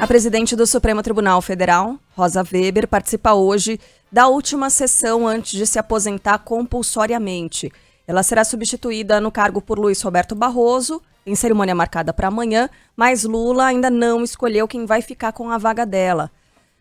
A presidente do Supremo Tribunal Federal, Rosa Weber, participa hoje da última sessão antes de se aposentar compulsoriamente. Ela será substituída no cargo por Luiz Roberto Barroso, em cerimônia marcada para amanhã, mas Lula ainda não escolheu quem vai ficar com a vaga dela.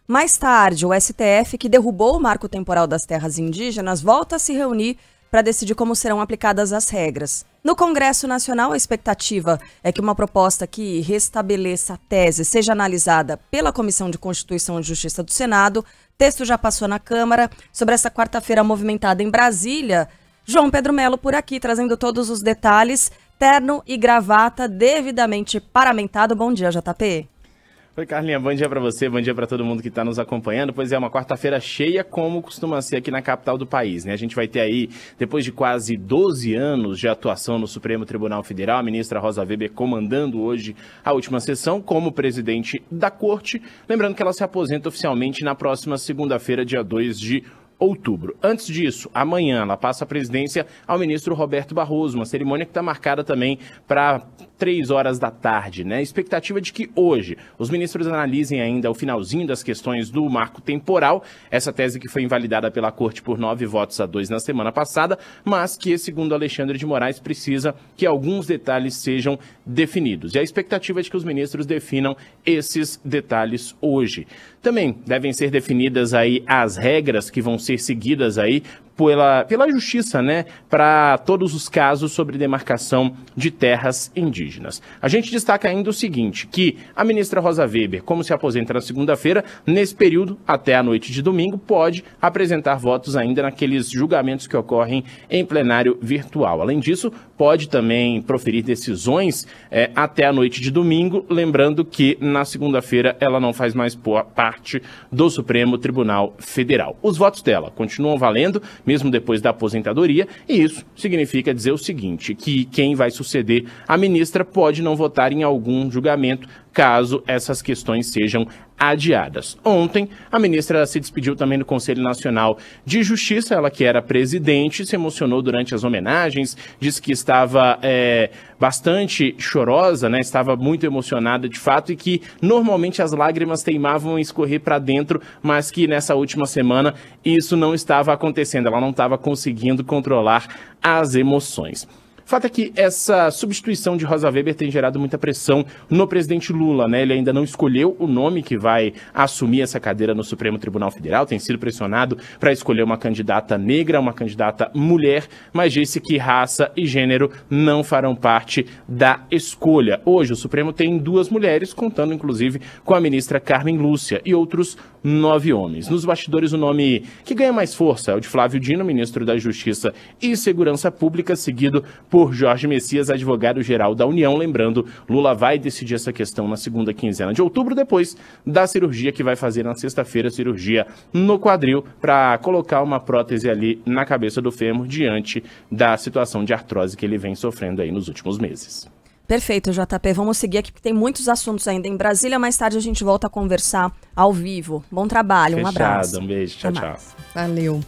Mais tarde, o STF, que derrubou o marco temporal das terras indígenas, volta a se reunir para decidir como serão aplicadas as regras. No Congresso Nacional, a expectativa é que uma proposta que restabeleça a tese seja analisada pela Comissão de Constituição e Justiça do Senado. Texto já passou na Câmara. Sobre essa quarta-feira movimentada em Brasília, João Pedro Melo por aqui, trazendo todos os detalhes. Terno e gravata devidamente paramentado. Bom dia, JP. Oi, Carlinha, bom dia para você, bom dia para todo mundo que está nos acompanhando. Pois é, uma quarta-feira cheia, como costuma ser aqui na capital do país, né? A gente vai ter aí, depois de quase 12 anos de atuação no Supremo Tribunal Federal, a ministra Rosa Weber comandando hoje a última sessão como presidente da corte. Lembrando que ela se aposenta oficialmente na próxima segunda-feira, dia 2 de outubro. Antes disso, amanhã ela passa a presidência ao ministro Roberto Barroso, uma cerimônia que está marcada também para três horas da tarde, né? Expectativa de que hoje os ministros analisem ainda o finalzinho das questões do marco temporal, essa tese que foi invalidada pela corte por nove votos a dois na semana passada, mas que, segundo Alexandre de Moraes, precisa que alguns detalhes sejam definidos. E a expectativa é de que os ministros definam esses detalhes hoje. Também devem ser definidas aí as regras que vão ser seguidas aí pela, pela justiça, né, para todos os casos sobre demarcação de terras indígenas. A gente destaca ainda o seguinte, que a ministra Rosa Weber, como se aposenta na segunda-feira, nesse período até a noite de domingo, pode apresentar votos ainda naqueles julgamentos que ocorrem em plenário virtual. Além disso, pode também proferir decisões é, até a noite de domingo, lembrando que na segunda-feira ela não faz mais parte do Supremo Tribunal Federal. Os votos dela continuam valendo mesmo depois da aposentadoria, e isso significa dizer o seguinte, que quem vai suceder a ministra pode não votar em algum julgamento caso essas questões sejam adiadas. Ontem, a ministra se despediu também do Conselho Nacional de Justiça, ela que era presidente, se emocionou durante as homenagens, disse que estava é, bastante chorosa, né? estava muito emocionada de fato e que normalmente as lágrimas teimavam em escorrer para dentro, mas que nessa última semana isso não estava acontecendo, ela não estava conseguindo controlar as emoções. Fato é que essa substituição de Rosa Weber tem gerado muita pressão no presidente Lula, né? Ele ainda não escolheu o nome que vai assumir essa cadeira no Supremo Tribunal Federal, tem sido pressionado para escolher uma candidata negra, uma candidata mulher, mas disse que raça e gênero não farão parte da escolha. Hoje o Supremo tem duas mulheres, contando inclusive com a ministra Carmen Lúcia e outros nove homens. Nos bastidores, o nome que ganha mais força é o de Flávio Dino, ministro da Justiça e Segurança Pública, seguido por Jorge Messias, advogado-geral da União. Lembrando, Lula vai decidir essa questão na segunda quinzena de outubro, depois da cirurgia que vai fazer na sexta-feira, cirurgia no quadril, para colocar uma prótese ali na cabeça do fêmur diante da situação de artrose que ele vem sofrendo aí nos últimos meses. Perfeito, JP. Vamos seguir aqui, porque tem muitos assuntos ainda em Brasília. Mais tarde a gente volta a conversar ao vivo. Bom trabalho, Fechado, um abraço. Um beijo, tchau, tchau. Valeu.